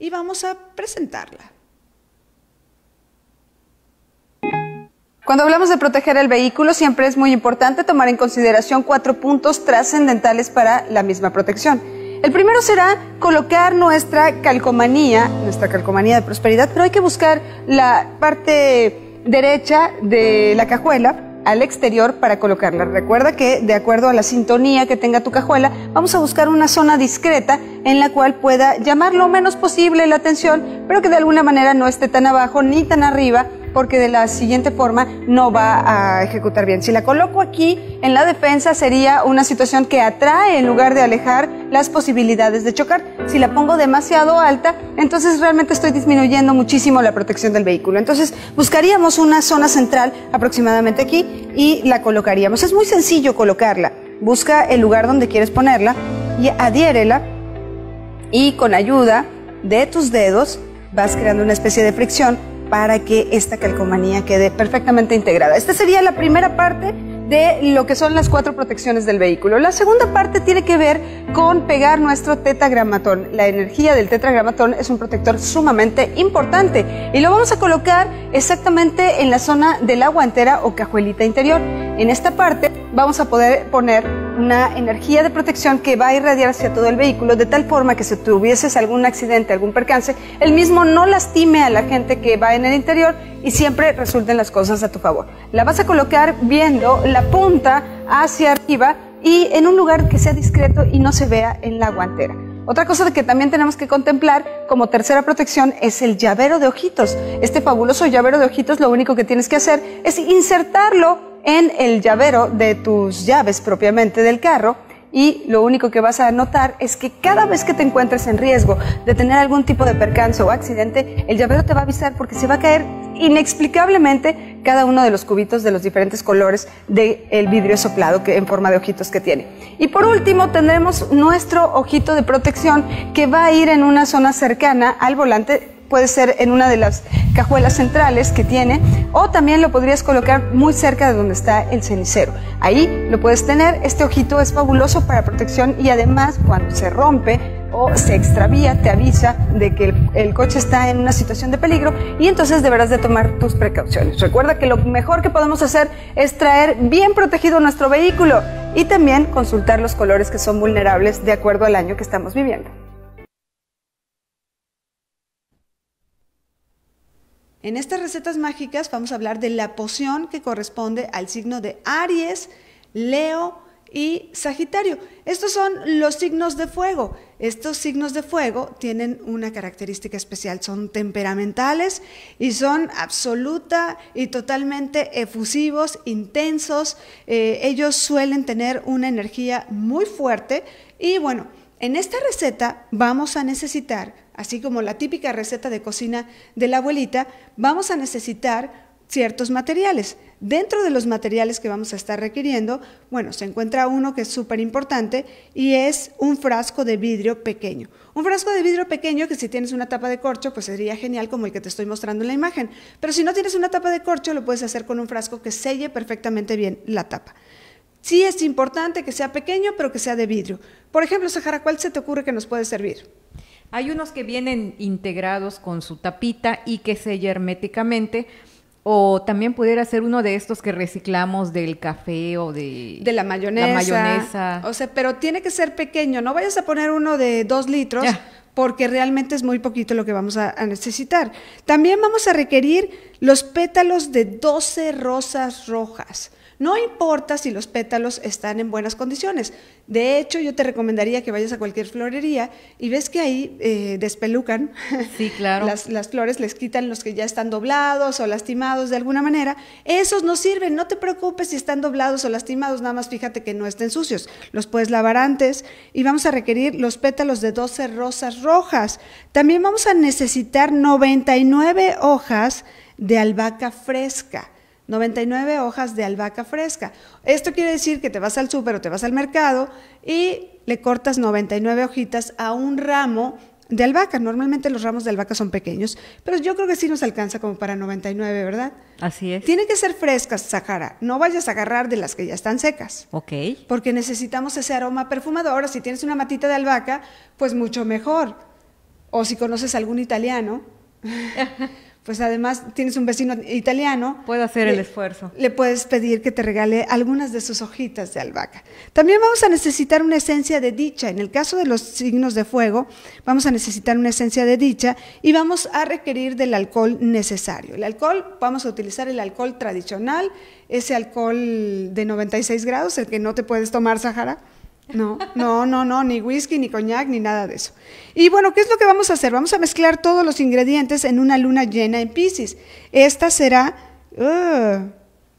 y vamos a presentarla. Cuando hablamos de proteger el vehículo, siempre es muy importante tomar en consideración cuatro puntos trascendentales para la misma protección. El primero será colocar nuestra calcomanía, nuestra calcomanía de prosperidad, pero hay que buscar la parte derecha de la cajuela al exterior para colocarla. Recuerda que de acuerdo a la sintonía que tenga tu cajuela, vamos a buscar una zona discreta en la cual pueda llamar lo menos posible la atención, pero que de alguna manera no esté tan abajo ni tan arriba porque de la siguiente forma no va a ejecutar bien. Si la coloco aquí en la defensa sería una situación que atrae en lugar de alejar las posibilidades de chocar. Si la pongo demasiado alta, entonces realmente estoy disminuyendo muchísimo la protección del vehículo. Entonces buscaríamos una zona central aproximadamente aquí y la colocaríamos. Es muy sencillo colocarla. Busca el lugar donde quieres ponerla y adhiérela y con ayuda de tus dedos vas creando una especie de fricción para que esta calcomanía quede perfectamente integrada. Esta sería la primera parte de lo que son las cuatro protecciones del vehículo. La segunda parte tiene que ver con pegar nuestro tetragramatón. La energía del tetragramatón es un protector sumamente importante y lo vamos a colocar exactamente en la zona del agua entera o cajuelita interior. En esta parte vamos a poder poner una energía de protección que va a irradiar hacia todo el vehículo de tal forma que si tuvieses algún accidente, algún percance, el mismo no lastime a la gente que va en el interior y siempre resulten las cosas a tu favor. La vas a colocar viendo la punta hacia arriba y en un lugar que sea discreto y no se vea en la guantera. Otra cosa que también tenemos que contemplar como tercera protección es el llavero de ojitos. Este fabuloso llavero de ojitos lo único que tienes que hacer es insertarlo en el llavero de tus llaves propiamente del carro y lo único que vas a notar es que cada vez que te encuentres en riesgo de tener algún tipo de percance o accidente, el llavero te va a avisar porque se va a caer inexplicablemente cada uno de los cubitos de los diferentes colores del vidrio soplado que, en forma de ojitos que tiene. Y por último tendremos nuestro ojito de protección que va a ir en una zona cercana al volante puede ser en una de las cajuelas centrales que tiene, o también lo podrías colocar muy cerca de donde está el cenicero. Ahí lo puedes tener, este ojito es fabuloso para protección y además cuando se rompe o se extravía, te avisa de que el, coche está en una situación de peligro y entonces deberás de tomar tus precauciones. Recuerda que lo mejor que podemos hacer es traer bien protegido nuestro vehículo y también consultar los colores que son vulnerables de acuerdo al año que estamos viviendo. En estas recetas mágicas vamos a hablar de la poción que corresponde al signo de Aries, Leo y Sagitario. Estos son los signos de fuego. Estos signos de fuego tienen una característica especial, son temperamentales y son absoluta y totalmente efusivos, intensos. Eh, ellos suelen tener una energía muy fuerte y bueno, en esta receta vamos a necesitar así como la típica receta de cocina de la abuelita, vamos a necesitar ciertos materiales. Dentro de los materiales que vamos a estar requiriendo, bueno, se encuentra uno que es súper importante y es un frasco de vidrio pequeño. Un frasco de vidrio pequeño que si tienes una tapa de corcho, pues sería genial como el que te estoy mostrando en la imagen. Pero si no tienes una tapa de corcho, lo puedes hacer con un frasco que selle perfectamente bien la tapa. Sí es importante que sea pequeño, pero que sea de vidrio. Por ejemplo, Sahara, ¿cuál se te ocurre que nos puede servir? Hay unos que vienen integrados con su tapita y que sella herméticamente. O también pudiera ser uno de estos que reciclamos del café o de... De la mayonesa. O sea, pero tiene que ser pequeño. No vayas a poner uno de dos litros porque realmente es muy poquito lo que vamos a, a, necesitar. También vamos a requerir los pétalos de 12 rosas rojas. No importa si los pétalos están en buenas condiciones. De hecho, yo te recomendaría que vayas a cualquier florería y ves que ahí eh, despelucan las, las flores, les quitan los que ya están doblados o lastimados de alguna manera. Esos no sirven, no te preocupes si están doblados o lastimados, nada más fíjate que no estén sucios. Los puedes lavar antes y vamos a requerir los pétalos de 12 rosas rojas. También vamos a necesitar 99 hojas de albahaca fresca. 99 hojas de albahaca fresca. Esto quiere decir que te vas al súper o te vas al mercado y le cortas 99 hojitas a un ramo de albahaca. Normalmente los ramos de albahaca son pequeños, pero yo creo que sí nos alcanza como para 99, ¿verdad? Así es. Tiene que ser frescas, Sahara. No vayas a agarrar de las que ya están secas. Ok. Porque necesitamos ese aroma perfumador. Ahora, si tienes una matita de albahaca, pues mucho mejor. O si conoces algún italiano. pues además tienes un vecino italiano. Puedo hacer el esfuerzo. Le puedes pedir que te regale algunas de sus hojitas de albahaca. También vamos a necesitar una esencia de dicha. En el caso de los signos de fuego, vamos a necesitar una esencia de dicha y vamos a requerir del alcohol necesario. El alcohol, vamos a utilizar el alcohol tradicional, ese alcohol de 96 grados, el que no te puedes tomar, Sahara. No, no, no, no, ni whisky, ni coñac, ni nada de eso. Y bueno, ¿qué es lo que vamos a hacer? Vamos a mezclar todos los ingredientes en una luna llena en Pisces. Esta será... Ah,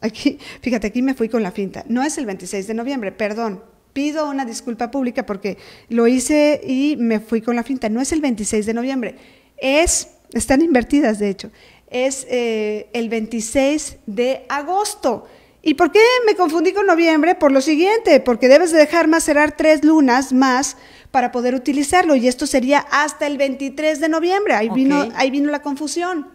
aquí, fíjate, aquí me fui con la finta. No es el 26 de noviembre, perdón. Pido una disculpa pública porque lo hice y me fui con la finta. No es el 26 de noviembre. Es, están invertidas de hecho, es eh, el 26 de agosto. ¿Y por qué me confundí con noviembre? Por lo siguiente, porque debes de dejar macerar tres lunas más para poder utilizarlo y esto sería hasta el 23 de noviembre. Ahí, vino, ahí vino la confusión.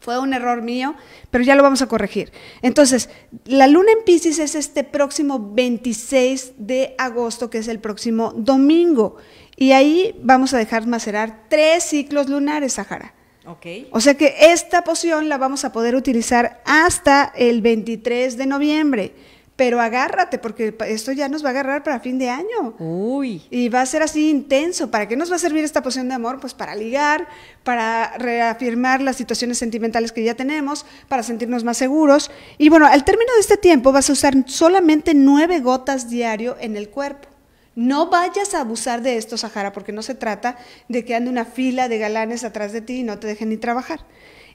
Fue un error mío, pero ya lo vamos a corregir. Entonces, la luna en Pisces es este próximo 26 de agosto, que es el próximo domingo. Y ahí vamos a dejar macerar tres ciclos lunares, Sahara. O sea que esta poción la vamos a poder utilizar hasta el 23 de noviembre. Pero agárrate, porque esto ya nos va a agarrar para fin de año. Uy. Y va a ser así intenso. ¿Para qué nos va a servir esta poción de amor? Pues para ligar, para reafirmar las situaciones sentimentales que ya tenemos, para sentirnos más seguros. Y bueno, al término de este tiempo vas a usar solamente nueve gotas diario en el cuerpo. No vayas a abusar de esto, Sahara, porque no se trata de que ande una fila de galanes atrás de ti y no te dejen ni trabajar.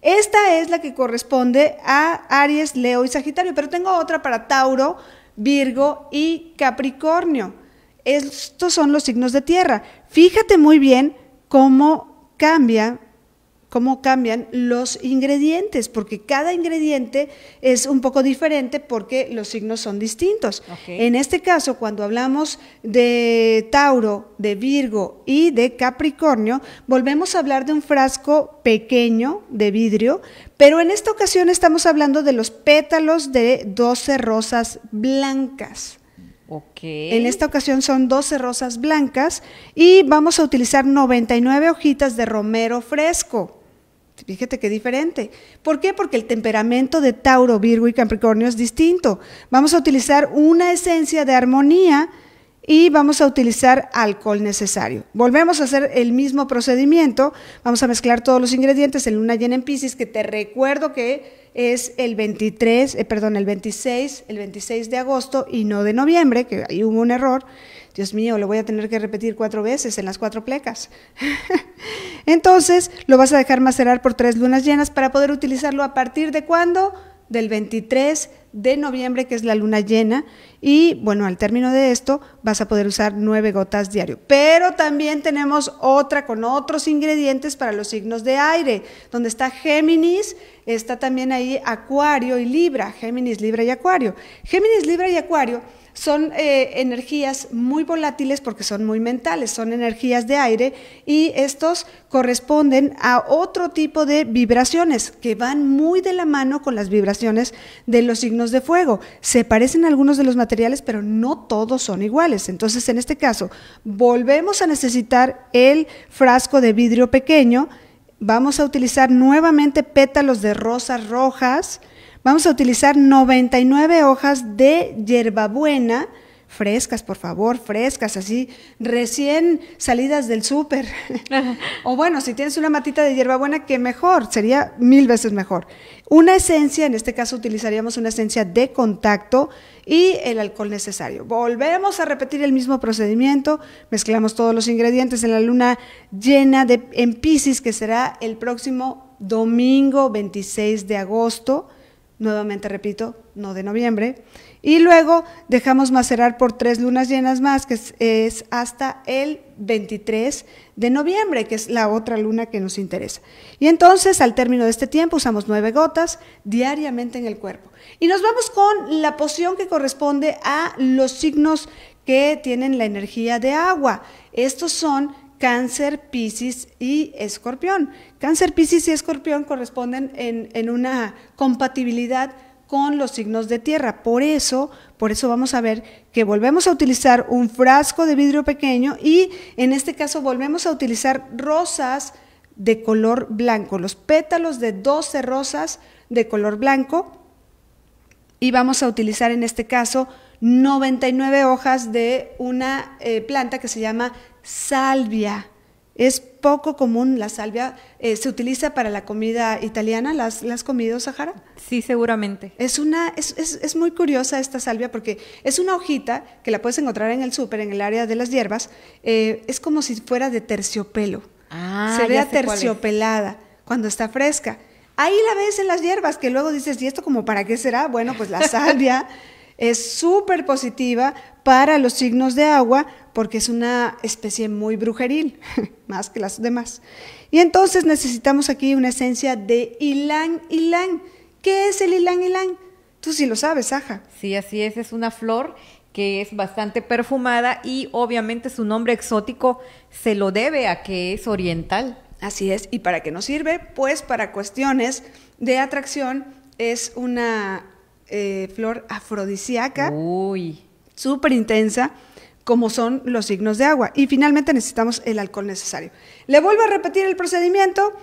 Esta es la que corresponde a Aries, Leo y Sagitario, pero tengo otra para Tauro, Virgo y Capricornio. Estos son los signos de tierra. Fíjate muy bien cómo cambia cómo cambian los ingredientes, porque cada ingrediente es un poco diferente porque los signos son distintos. En este caso, cuando hablamos de Tauro, de Virgo y de Capricornio, volvemos a hablar de un frasco pequeño de vidrio, pero en esta ocasión estamos hablando de los pétalos de 12 rosas blancas. En esta ocasión son 12 rosas blancas y vamos a utilizar 99 hojitas de romero fresco. Fíjate qué diferente. ¿Por qué? Porque el temperamento de Tauro, Virgo y Capricornio es distinto. Vamos a utilizar una esencia de armonía y vamos a utilizar alcohol necesario. Volvemos a hacer el mismo procedimiento, vamos a mezclar todos los ingredientes en luna llena en Pisces, que te recuerdo que es el 23, eh, perdón, el 26, el 26 de agosto y no de noviembre, que ahí hubo un error. Dios mío, lo voy a tener que repetir cuatro veces en las cuatro plecas. Entonces, lo vas a dejar macerar por tres lunas llenas para poder utilizarlo a partir de cuándo? Del 23 de noviembre, que es la luna llena. Y bueno, al término de esto vas a poder usar nueve gotas diario. Pero también tenemos otra con otros ingredientes para los signos de aire, donde está Géminis, está también ahí Acuario y Libra. Géminis, Libra y Acuario. Géminis, Libra y Acuario son eh, energías muy volátiles porque son muy mentales, son energías de aire y estos corresponden a otro tipo de vibraciones que van muy de la mano con las vibraciones de los signos de fuego. Se parecen algunos de los materiales, pero no todos son iguales. Entonces, en este caso, volvemos a necesitar el frasco de vidrio pequeño. Vamos a utilizar nuevamente pétalos de rosas rojas. Vamos a utilizar 99 hojas de hierbabuena frescas, por favor, frescas, así, recién salidas del súper. o bueno, si tienes una matita de hierbabuena, que mejor, sería mil veces mejor. Una esencia, en este caso utilizaríamos una esencia de contacto y el alcohol necesario. Volvemos a repetir el mismo procedimiento, mezclamos todos los ingredientes en la luna llena de, en que será el próximo domingo 26 de agosto, nuevamente repito, no de noviembre. Y luego dejamos macerar por tres lunas llenas más, que es, hasta el 23 de noviembre, que es la otra luna que nos interesa. Y entonces, al término de este tiempo, usamos nueve gotas diariamente en el cuerpo. Y nos vamos con la poción que corresponde a los signos que tienen la energía de agua. Estos son Cáncer, Piscis y Escorpión. Cáncer, Piscis y Escorpión corresponden en, en una compatibilidad con los signos de tierra. Por eso, por eso vamos a ver que volvemos a utilizar un frasco de vidrio pequeño y en este caso volvemos a utilizar rosas de color blanco, los pétalos de 12 rosas de color blanco y vamos a utilizar en este caso 99 hojas de una eh, planta que se llama salvia. Es poco común la salvia. Eh, ¿Se utiliza para la comida italiana? ¿Las, has comido, Sahara? Sí, seguramente. Es, una, es, es, es, muy curiosa esta salvia porque es una hojita que la puedes encontrar en el súper, en el área de las hierbas. Eh, es como si fuera de terciopelo. Ah, Se ve terciopelada cuando está fresca. Ahí la ves en las hierbas, que luego dices, ¿y esto como para qué será? Bueno, pues la salvia Es súper positiva para los signos de agua porque es una especie muy brujeril, más que las demás. Y entonces necesitamos aquí una esencia de ilán ilán. ¿Qué es el ilan ilán? Tú sí lo sabes, Aja. Sí, así es, es una flor que es bastante perfumada y obviamente su nombre exótico se lo debe a que es oriental. Así es, y para qué nos sirve? Pues para cuestiones de atracción es una eh, flor afrodisíaca. Uy. Súper intensa como son los signos de agua. Y finalmente necesitamos el alcohol necesario. Le vuelvo a repetir el procedimiento.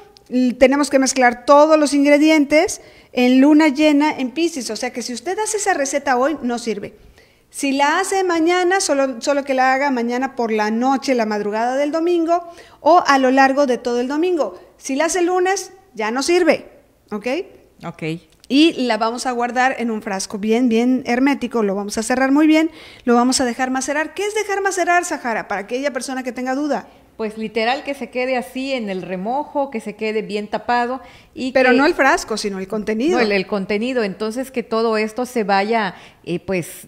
Tenemos que mezclar todos los ingredientes en luna llena en piscis O sea que si usted hace esa receta hoy, no sirve. Si la hace mañana, solo, que la haga mañana por la noche, la madrugada del domingo o a lo largo de todo el domingo. Si la hace lunes, ya no sirve. ¿Ok? Ok y la vamos a guardar en un frasco bien, bien hermético, lo vamos a cerrar muy bien, lo vamos a dejar macerar. ¿Qué es dejar macerar, Sahara? Para aquella persona que tenga duda. Pues literal que se quede así en el remojo, que se quede bien tapado y pero no el frasco, sino el contenido. No, el, contenido, entonces que todo esto se vaya eh, pues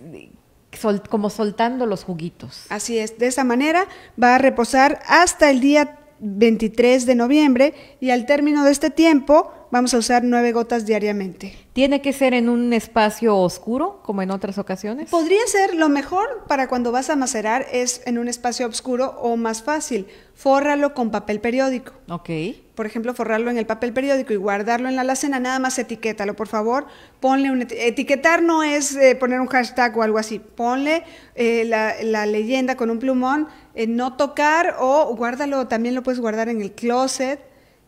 como soltando los juguitos. Así es, de esa manera va a reposar hasta el día 23 de noviembre y al término de este tiempo vamos a usar nueve gotas diariamente. ¿Tiene que ser en un espacio oscuro como en otras ocasiones? Podría ser, lo mejor para cuando vas a macerar es en un espacio oscuro o más fácil, fórralo con papel periódico. Ok. Por ejemplo, forrarlo en el papel periódico y guardarlo en la alacena, nada más etiquétalo, por favor. Ponle etiquetar no es eh, poner un hashtag o algo así. Ponle eh, la leyenda con un plumón no tocar o guárdalo, también lo puedes guardar en el closet,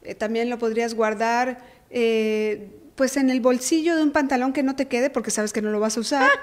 eh, también lo podrías guardar eh, pues en el bolsillo de un pantalón que no te quede porque sabes que no lo vas a usar. Ah.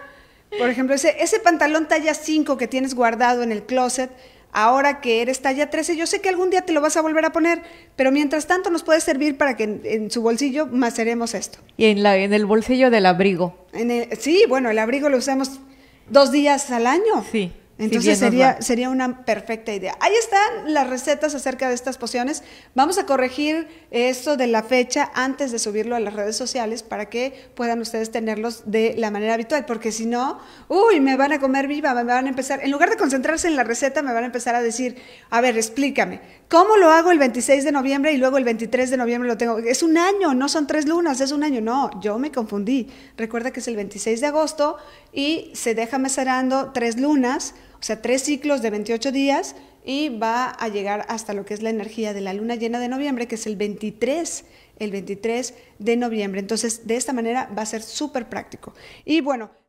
Por ejemplo, ese, pantalón talla 5 que tienes guardado en el closet, ahora que eres talla 13, yo sé que algún día te lo vas a volver a poner, pero mientras tanto nos puede servir para que en, su bolsillo maceremos esto. Y en, la, en el bolsillo del abrigo. En sí, bueno, el abrigo lo usamos dos días al año. Sí. Entonces sería, sería una perfecta idea. Ahí están las recetas acerca de estas pociones. Vamos a corregir esto de la fecha antes de subirlo a las redes sociales para que puedan ustedes tenerlos de la manera habitual, porque si no, uy, me van a comer viva, me van a empezar, en lugar de concentrarse en la receta, me van a empezar a decir, a ver, explícame, ¿cómo lo hago el 26 de noviembre y luego el 23 de noviembre lo tengo? Es un año, no son tres lunas, es un año, no, yo me confundí. Recuerda que es el 26 de agosto y se deja macerando tres lunas o sea, tres ciclos de 28 días y va a llegar hasta lo que es la energía de la luna llena de noviembre, que es el 23, el 23 de noviembre. Entonces, de esta manera va a ser súper práctico. Y bueno,